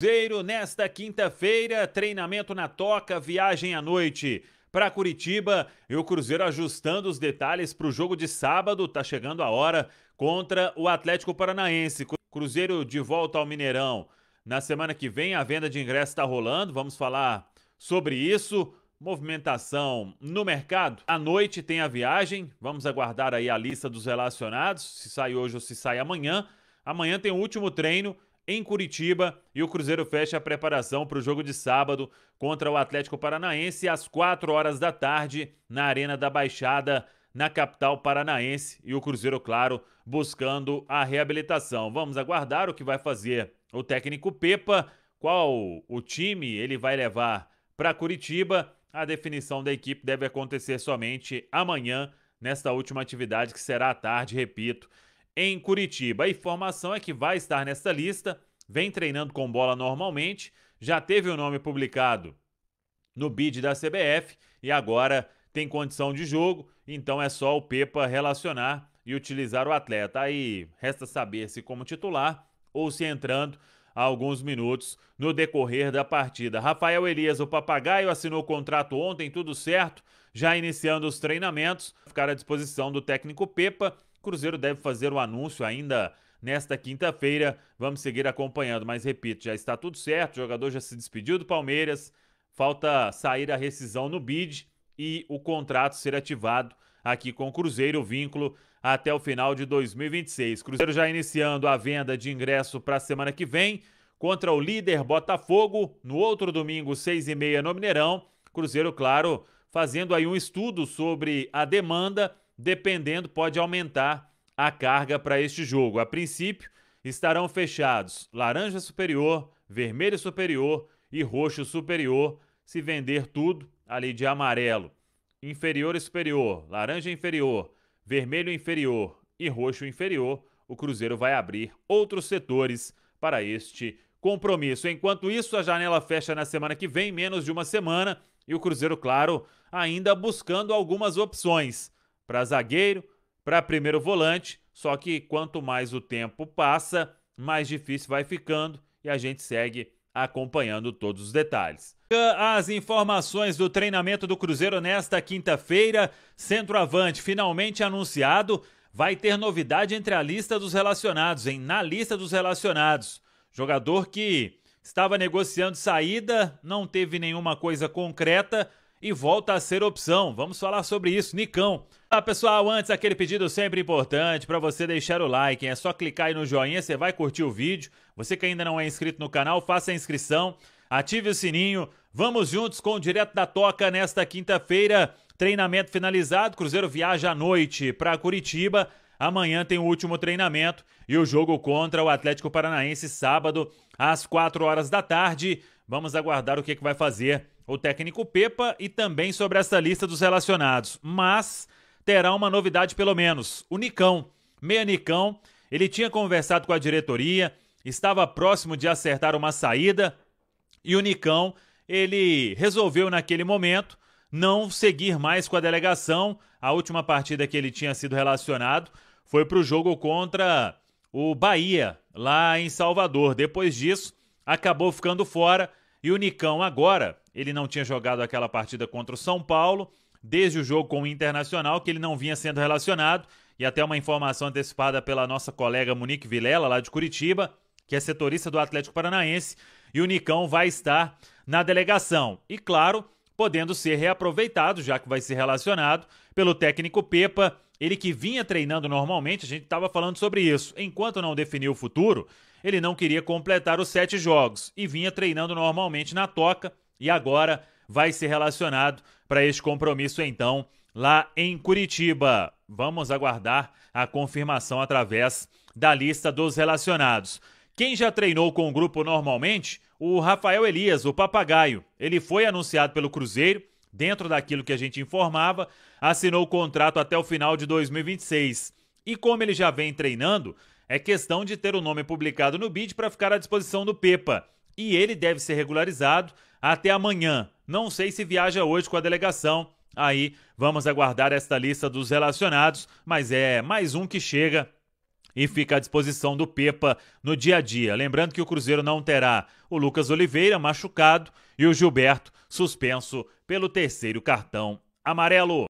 Cruzeiro nesta quinta-feira, treinamento na toca, viagem à noite para Curitiba e o Cruzeiro ajustando os detalhes para o jogo de sábado, tá chegando a hora contra o Atlético Paranaense. Cruzeiro de volta ao Mineirão. Na semana que vem a venda de ingressos está rolando, vamos falar sobre isso. Movimentação no mercado. À noite tem a viagem, vamos aguardar aí a lista dos relacionados, se sai hoje ou se sai amanhã. Amanhã tem o último treino em Curitiba e o Cruzeiro fecha a preparação para o jogo de sábado contra o Atlético Paranaense às 4 horas da tarde na Arena da Baixada, na capital paranaense. E o Cruzeiro, claro, buscando a reabilitação. Vamos aguardar o que vai fazer o técnico Pepa, qual o time ele vai levar para Curitiba. A definição da equipe deve acontecer somente amanhã, nesta última atividade que será à tarde, repito em Curitiba. A informação é que vai estar nessa lista, vem treinando com bola normalmente, já teve o nome publicado no bid da CBF e agora tem condição de jogo, então é só o Pepa relacionar e utilizar o atleta. Aí resta saber se como titular ou se entrando há alguns minutos no decorrer da partida. Rafael Elias, o papagaio, assinou o contrato ontem, tudo certo, já iniciando os treinamentos, ficar à disposição do técnico Pepa Cruzeiro deve fazer o anúncio ainda nesta quinta-feira. Vamos seguir acompanhando, mas repito, já está tudo certo, o jogador já se despediu do Palmeiras, falta sair a rescisão no BID e o contrato ser ativado aqui com o Cruzeiro, o vínculo até o final de 2026. Cruzeiro já iniciando a venda de ingresso para a semana que vem contra o líder Botafogo, no outro domingo, seis e meia no Mineirão. Cruzeiro, claro, fazendo aí um estudo sobre a demanda dependendo, pode aumentar a carga para este jogo. A princípio, estarão fechados laranja superior, vermelho superior e roxo superior. Se vender tudo ali de amarelo, inferior e superior, laranja inferior, vermelho inferior e roxo inferior, o Cruzeiro vai abrir outros setores para este compromisso. Enquanto isso, a janela fecha na semana que vem, menos de uma semana, e o Cruzeiro, claro, ainda buscando algumas opções para zagueiro, para primeiro volante. Só que quanto mais o tempo passa, mais difícil vai ficando e a gente segue acompanhando todos os detalhes. As informações do treinamento do Cruzeiro nesta quinta-feira. Centroavante finalmente anunciado. Vai ter novidade entre a lista dos relacionados, hein? Na lista dos relacionados. Jogador que estava negociando saída, não teve nenhuma coisa concreta e volta a ser opção. Vamos falar sobre isso. Nicão Olá pessoal, antes aquele pedido sempre importante para você deixar o like, é só clicar aí no joinha, você vai curtir o vídeo. Você que ainda não é inscrito no canal, faça a inscrição, ative o sininho. Vamos juntos com o Direto da Toca nesta quinta-feira. Treinamento finalizado, Cruzeiro viaja à noite para Curitiba. Amanhã tem o último treinamento e o jogo contra o Atlético Paranaense sábado às 4 horas da tarde. Vamos aguardar o que, é que vai fazer o técnico Pepa e também sobre essa lista dos relacionados. Mas terá uma novidade pelo menos. O Nicão, meia Nicão, ele tinha conversado com a diretoria, estava próximo de acertar uma saída e o Nicão, ele resolveu naquele momento não seguir mais com a delegação. A última partida que ele tinha sido relacionado foi para o jogo contra o Bahia, lá em Salvador. Depois disso, acabou ficando fora e o Nicão agora, ele não tinha jogado aquela partida contra o São Paulo, desde o jogo com o Internacional, que ele não vinha sendo relacionado. E até uma informação antecipada pela nossa colega Monique Vilela, lá de Curitiba, que é setorista do Atlético Paranaense. E o Nicão vai estar na delegação. E claro, podendo ser reaproveitado, já que vai ser relacionado pelo técnico Pepa, ele que vinha treinando normalmente, a gente estava falando sobre isso. Enquanto não definiu o futuro, ele não queria completar os sete jogos e vinha treinando normalmente na toca e agora vai ser relacionado para este compromisso então lá em Curitiba. Vamos aguardar a confirmação através da lista dos relacionados. Quem já treinou com o grupo normalmente? O Rafael Elias, o papagaio. Ele foi anunciado pelo Cruzeiro, dentro daquilo que a gente informava, assinou o contrato até o final de 2026. E como ele já vem treinando, é questão de ter o nome publicado no bid para ficar à disposição do Pepa. E ele deve ser regularizado até amanhã, não sei se viaja hoje com a delegação. Aí vamos aguardar esta lista dos relacionados, mas é mais um que chega e fica à disposição do Pepa no dia a dia. Lembrando que o Cruzeiro não terá o Lucas Oliveira machucado e o Gilberto suspenso pelo terceiro cartão amarelo.